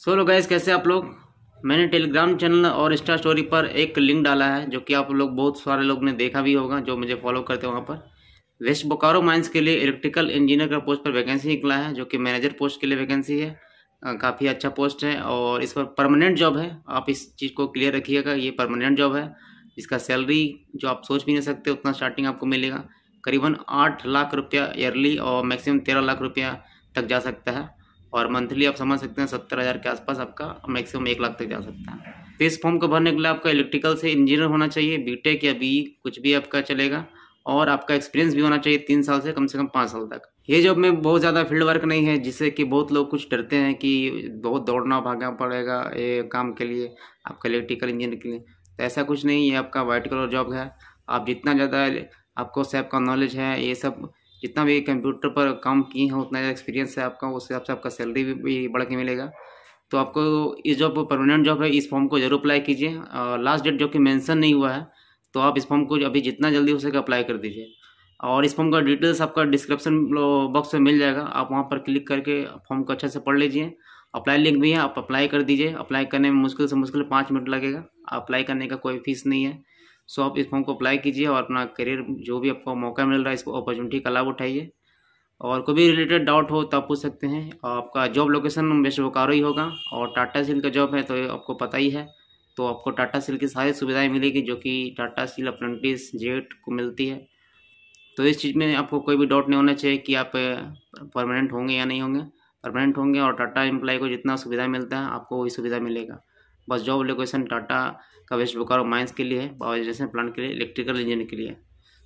सो लोग गैस कैसे आप लोग मैंने टेलीग्राम चैनल और इंस्टा स्टोरी पर एक लिंक डाला है जो कि आप लोग बहुत सारे लोग ने देखा भी होगा जो मुझे फॉलो करते हैं वहाँ पर वेस्ट बोकारो माइंस के लिए इलेक्ट्रिकल इंजीनियर का पोस्ट पर वैकेंसी निकला है जो कि मैनेजर पोस्ट के लिए वैकेंसी है काफ़ी अच्छा पोस्ट है और इस पर परमानेंट जॉब है आप इस चीज़ को क्लियर रखिएगा ये परमानेंट जॉब है इसका सैलरी जो आप सोच भी नहीं सकते उतना स्टार्टिंग आपको मिलेगा करीबन आठ लाख रुपया ईयरली और मैक्सिमम तेरह लाख रुपया तक जा सकता है और मंथली आप समझ सकते हैं सत्तर हज़ार के आसपास आपका मैक्सिमम एक लाख तक जा सकता है तो इस फॉर्म को भरने के लिए आपका इलेक्ट्रिकल से इंजीनियर होना चाहिए बीटेक या बी e, कुछ भी आपका चलेगा और आपका एक्सपीरियंस भी होना चाहिए तीन साल से कम से कम पाँच साल तक ये जॉब में बहुत ज़्यादा फील्ड वर्क नहीं है जिससे कि बहुत लोग कुछ डरते हैं कि बहुत दौड़ना भागना पड़ेगा ये काम के लिए आपका इलेक्ट्रिकल इंजीनियर के लिए तो ऐसा कुछ नहीं ये आपका वाइट कलर जॉब है आप जितना ज़्यादा आपको सैप का नॉलेज है ये सब जितना भी कंप्यूटर पर काम किए हैं उतना एक्सपीरियंस है आपका उस हिसाब से आपका सैलरी भी, बढ़ के मिलेगा तो आपको ये जॉब परमानेंट जॉब है इस फॉर्म को जरूर अप्लाई कीजिए लास्ट डेट जो कि मेंशन नहीं हुआ है तो आप इस फॉर्म को अभी जितना जल्दी हो सके अप्लाई कर दीजिए और इस फॉर्म का डिटेल्स आपका डिस्क्रिप्शन बॉक्स में मिल जाएगा आप वहाँ पर क्लिक करके फॉर्म को अच्छे से पढ़ लीजिए अप्लाई लिंक भी है आप अप्लाई कर दीजिए अप्लाई करने में मुश्किल से मुश्किल पाँच मिनट लगेगा अप्लाई करने का कोई फीस नहीं है सो आप इस फॉर्म को अप्लाई कीजिए और अपना करियर जो भी आपको मौका मिल रहा है इसको अपॉर्चुनिटी का लाभ उठाइए और कोई भी रिलेटेड डाउट हो तो आप पूछ सकते हैं और आपका जॉब लोकेशन बेस्ट बोकारो ही होगा और टाटा स्टील का जॉब है तो आपको पता ही है तो आपको टाटा स्टील की सारी सुविधाएं मिलेगी जो कि टाटा स्टील अप्रेंटिस जेट को मिलती है तो इस चीज़ में आपको कोई भी डाउट नहीं होना चाहिए कि आप परमानेंट होंगे या नहीं होंगे परमानेंट होंगे और टाटा एम्प्लॉय को जितना सुविधा मिलता है आपको वही सुविधा मिलेगा बस जॉब लोकेशन टाटा का वेस्ट बोकारो माइंस के लिए है जनरेशन प्लांट के लिए इलेक्ट्रिकल इंजीनियर के लिए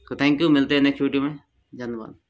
तो थैंक यू मिलते हैं नेक्स्ट वीडियो में धन्यवाद